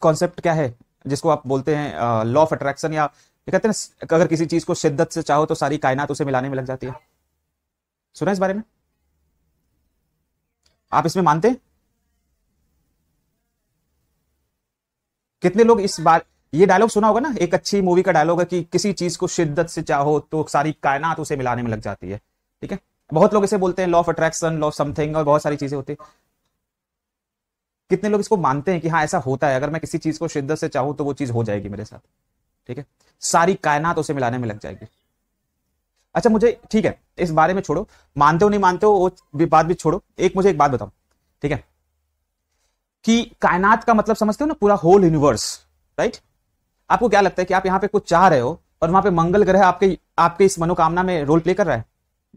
Concept क्या है जिसको आप बोलते हैं लॉ ऑफ अट्रैक्शन या कहते हैं अगर किसी चीज को शिद्दत से चाहो तो सारी कायनात उसे मिलाने में लग जाती है सुना इस बारे में आप इसमें मानते हैं कितने लोग इस बार ये डायलॉग सुना होगा ना एक अच्छी मूवी का डायलॉग है कि किसी चीज को शिद्दत से चाहो तो सारी कायनात उसे मिलाने में लग जाती है ठीक है बहुत लोग इसे बोलते हैं law of attraction law of something और बहुत सारी चीजें होती है कितने लोग इसको मानते हैं कि हाँ ऐसा होता है अगर मैं किसी चीज को शिद्दत से चाहूँ तो वो चीज हो जाएगी मेरे साथ ठीक है सारी कायनात उसे मिलाने में लग जाएगी अच्छा मुझे ठीक है इस बारे में छोड़ो मानते हो नहीं मानते हो वो बात भी छोड़ो एक मुझे एक बात बताओ ठीक है कि कायनात का मतलब समझते हो ना पूरा होल यूनिवर्स राइट आपको क्या लगता है कि आप यहाँ पे कुछ चाह रहे हो और वहां पे मंगल ग्रह आपके आपके इस मनोकामना में रोल प्ले कर रहा है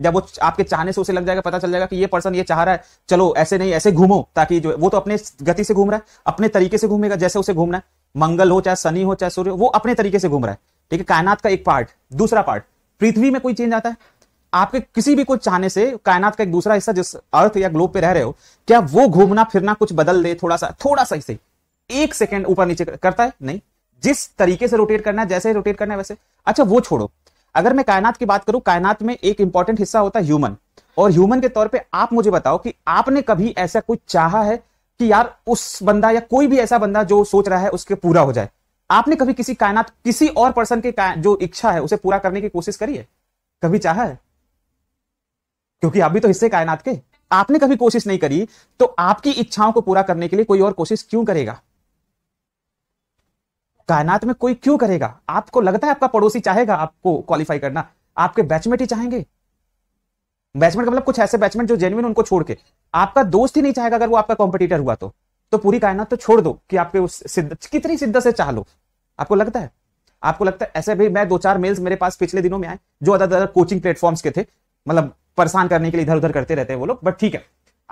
जब वो आपके चाहने से उसे लग जाएगा पता चल जाएगा कि ये पर्सन ये चाह रहा है चलो ऐसे नहीं ऐसे घूमो ताकि जो वो तो अपने गति से घूम रहा है अपने तरीके से घूमेगा जैसे उसे घूमना है मंगल हो चाहे शनि हो चाहे सूर्य वो अपने तरीके से घूम रहा है ठीक है कायनात का एक पार्ट दूसरा पार्ट पृथ्वी में कोई चेंज आता है आपके किसी भी को चाहने से कायनात का एक दूसरा हिस्सा जिस अर्थ या ग्लोब पे रह रहे हो क्या वो घूमना फिरना कुछ बदल दे थोड़ा सा थोड़ा सा इसे एक सेकेंड ऊपर नीचे करता है नहीं जिस तरीके से रोटेट करना है जैसे रोटेट करना है वैसे अच्छा वो छोड़ो अगर मैं कायनात की बात करूं कायनात में एक इंपॉर्टेंट हिस्सा होता है ह्यूमन और ह्यूमन के तौर पे आप मुझे बताओ कि आपने कभी ऐसा कुछ चाहा है कि यार उस बंदा या कोई भी ऐसा बंदा जो सोच रहा है उसके पूरा हो जाए आपने कभी किसी कायनात किसी और पर्सन के जो इच्छा है उसे पूरा करने की कोशिश करी है कभी चाहा है क्योंकि आप भी तो हिस्से कायनात के आपने कभी कोशिश नहीं करी तो आपकी इच्छाओं को पूरा करने के लिए कोई और कोशिश क्यों करेगा कायनात में कोई क्यों करेगा आपको लगता है आपका पड़ोसी चाहेगा आपको क्वालिफाई करना आपके बैचमेट ही चाहेंगे बैचमेट का मतलब कुछ ऐसे बैचमेट जो जेन्युन उनको छोड़ के आपका दोस्त ही नहीं चाहेगा अगर वो आपका कॉम्पिटिटर हुआ तो तो पूरी कायनात तो छोड़ दो कि आपके उस सिद्ध कितनी सिद्ध से चाह लो आपको लगता है आपको लगता है ऐसे भी मैं दो चार मेल्स मेरे पास पिछले दिनों में आए जो अदर अदर कोचिंग प्लेटफॉर्म्स के थे मतलब परेशान करने के लिए इधर उधर करते रहते हैं वो लोग बट ठीक है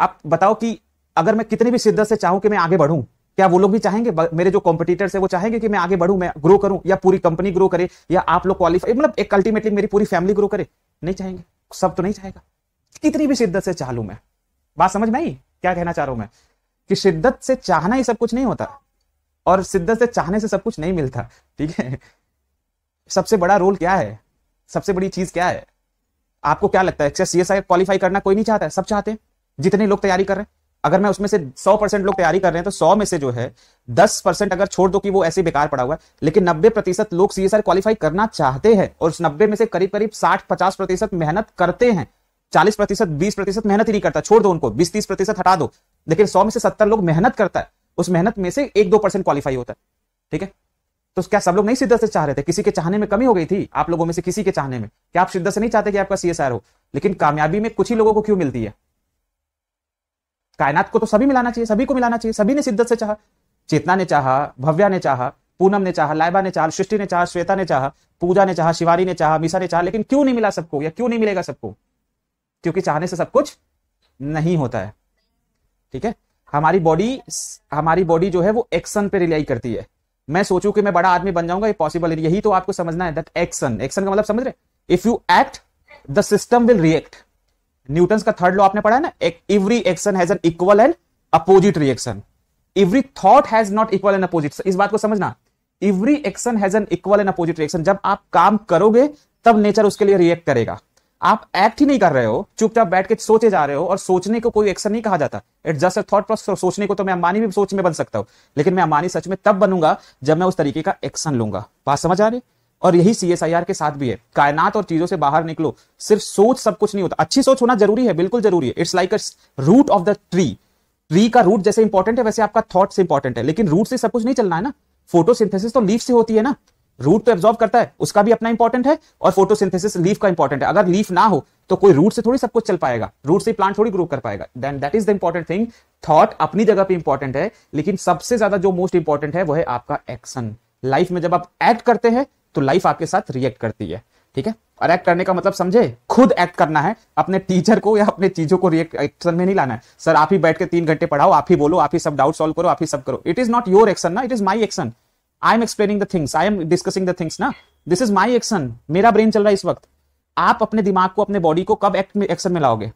आप बताओ कि अगर मैं कितनी भी शिद्दत से चाहूं कि मैं आगे बढ़ूं क्या वो लोग भी चाहेंगे मेरे जो कॉम्पिटिटर्स है वो चाहेंगे कि मैं आगे बढ़ू मैं ग्रो करूं या पूरी कंपनी ग्रो करे या आप लोग क्वालिफाई मतलब एक अल्टीमेटली मेरी पूरी फैमिली ग्रो करे नहीं चाहेंगे सब तो नहीं चाहेगा कितनी भी शिद्दत से चाह लू मैं बात समझ में आई क्या कहना चाह रहा हूं मैं कि शिद्दत से चाहना ही सब कुछ नहीं होता और शिद्दत से चाहने से सब कुछ नहीं मिलता ठीक है सबसे बड़ा रोल क्या है सबसे बड़ी चीज क्या है आपको क्या लगता है सी एस आई क्वालिफाई करना कोई नहीं चाहता है सब चाहते हैं जितने लोग तैयारी कर रहे हैं अगर मैं उसमें से 100 परसेंट लोग तैयारी कर रहे हैं तो 100 में से जो है 10 परसेंट अगर छोड़ दो कि वो ऐसे बेकार पड़ा हुआ है लेकिन 90 प्रतिशत लोग सीएसआर क्वालिफाई करना चाहते हैं और उस नब्बे में से करीब करीब 60 पचास प्रतिशत मेहनत करते हैं 40 प्रतिशत बीस प्रतिशत मेहनत ही नहीं करता छोड़ दो उनको बीस तीस प्रतिशत हटा दो लेकिन सौ में से सत्तर लोग मेहनत करता है उस मेहनत में से एक दो परसेंट क्वालिफाई होता है ठीक है तो क्या सब लोग नहीं शिद्दत से चाह रहे थे किसी के चाहने में कमी हो गई थी आप लोगों में से किसी के चाहने में क्या आप शिद्दत से नहीं चाहते कि आपका सीएसआर हो लेकिन कामयाबी में कुछ ही लोगों को क्यों मिलती है कायनात को तो सभी मिलाना चाहिए सभी को मिलाना चाहिए सभी ने शिद्दत से चाह चेतना ने चाह भव्या ने चाह पूनम ने चाह लाइबा ने चाह सृष्टि ने चाह श्वेता ने चाह पूजा ने चाह शिवारी ने चाह मिसा ने चाह लेकिन क्यों नहीं मिला सबको या क्यों नहीं मिलेगा सबको क्योंकि चाहने से सब कुछ नहीं होता है ठीक है हमारी बॉडी हमारी बॉडी जो है वो एक्शन पे रिलाई करती है मैं सोचू कि मैं बड़ा आदमी बन जाऊंगा ये पॉसिबल यही तो आपको समझना है दैट एक्शन एक्शन का मतलब समझ रहे if you act the system will react Newton का थर्ड लॉ आपने पढ़ा है ना every action has an equal and opposite reaction every thought has not equal and opposite इस बात को समझना every action has an equal and opposite reaction जब आप काम करोगे तब नेचर उसके लिए रिएक्ट करेगा आप एक्ट ही नहीं कर रहे हो चुपचाप बैठ के सोचे जा रहे हो और सोचने को कोई एक्शन नहीं कहा जाता it just a thought process सोचने को तो मैं अंबानी भी सोच में बन सकता हूं लेकिन मैं अंबानी सच में तब बनूंगा जब मैं उस तरीके का एक्शन लूंगा बात समझ आ रही और यही सी के साथ भी है कायनात और चीजों से बाहर निकलो सिर्फ सोच सब कुछ नहीं होता अच्छी सोच होना जरूरी है बिल्कुल जरूरी है it's like a root of the tree tree का रूट जैसे इंपॉर्टेंट है वैसे आपका थॉट इंपॉर्टेंट है लेकिन रूट से सब कुछ नहीं चलना है ना फोटोसिंथेसिस तो लीफ से होती है ना रूट तो एब्जॉर्व करता है उसका भी अपना इंपॉर्टेंट है और फोटोसिंथेसिस लीफ का इंपॉर्टेंट है अगर लीफ ना हो तो कोई रूट से थोड़ी सब कुछ चल पाएगा रूट से प्लांट थोड़ी ग्रो कर पाएगा then that is the important thing thought अपनी जगह पे इंपॉर्टेंट है लेकिन सबसे ज्यादा जो मोस्ट इंपॉर्टेंट है वह है आपका एक्शन लाइफ में जब आप एक्ट करते हैं तो लाइफ आपके साथ रिएक्ट करती है ठीक है और एक्ट करने का मतलब समझे खुद एक्ट करना है अपने टीचर को या अपने चीजों को रिएक्शन में नहीं लाना है सर आप ही बैठ के तीन घंटे पढ़ाओ आप ही बोलो आप ही सब डाउट सॉल्व करो आप ही सब करो it is not your action ना it is my action I am explaining the things I am discussing the things ना दिस इज माई एक्शन मेरा ब्रेन चल रहा है इस वक्त आप अपने दिमाग को अपने बॉडी को कब एक्ट में एक्शन में लाओगे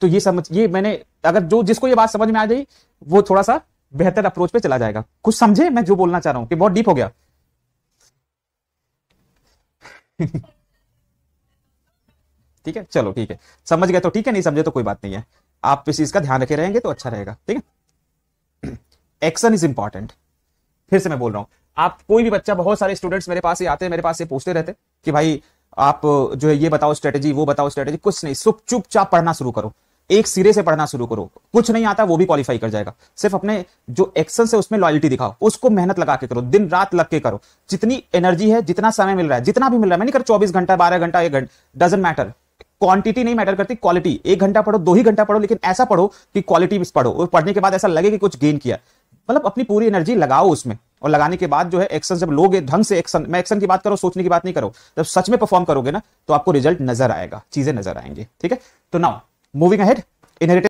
तो ये समझ ये मैंने अगर जो जिसको ये बात समझ में आ जाए वो थोड़ा सा बेहतर अप्रोच पे चला जाएगा कुछ समझे मैं जो बोलना चाह रहा हूँ कि बहुत डीप हो गया ठीक है चलो ठीक है समझ गए तो ठीक है नहीं समझे तो कोई बात नहीं है आप इस चीज का ध्यान रखे रहेंगे तो अच्छा रहेगा ठीक है एक्शन इज इंपॉर्टेंट फिर से मैं बोल रहा हूं आप कोई भी बच्चा बहुत सारे स्टूडेंट्स मेरे पास ही आते हैं मेरे पास ये पूछते रहते कि भाई आप जो है ये बताओ स्ट्रेटेजी वो बताओ स्ट्रेटेजी कुछ नहीं चुप चुपचाप पढ़ना शुरू करो एक सिरे से पढ़ना शुरू करो कुछ नहीं आता वो भी क्वालिफाई कर जाएगा सिर्फ अपने जो एक्शन है उसमें लॉयल्टी दिखाओ उसको मेहनत लगा के करो दिन रात लग के करो जितनी एनर्जी है जितना समय मिल रहा है जितना भी मिल रहा है मैं नहीं कर चौबीस घंटा बारह घंटा एक घंटा डजेंट मैटर क्वांटिटी नहीं मैटर करती क्वालिटी एक घंटा पढ़ो दो ही घंटा पढ़ो लेकिन ऐसा पढ़ो कि क्वालिटी पढ़ो और पढ़ने के बाद ऐसा लगे कि कुछ गेन किया मतलब अपनी पूरी एनर्जी लगाओ उसमें और लगाने के बाद जो है एक्शन जब लोगे ढंग से एक्शन मैं एक्शन की बात करो सोचने की बात नहीं करो जब सच में परफॉर्म करोगे ना तो आपको रिजल्ट नजर आएगा चीजें नजर आएंगे ठीक है तो नाउ Moving ahead, inheritance.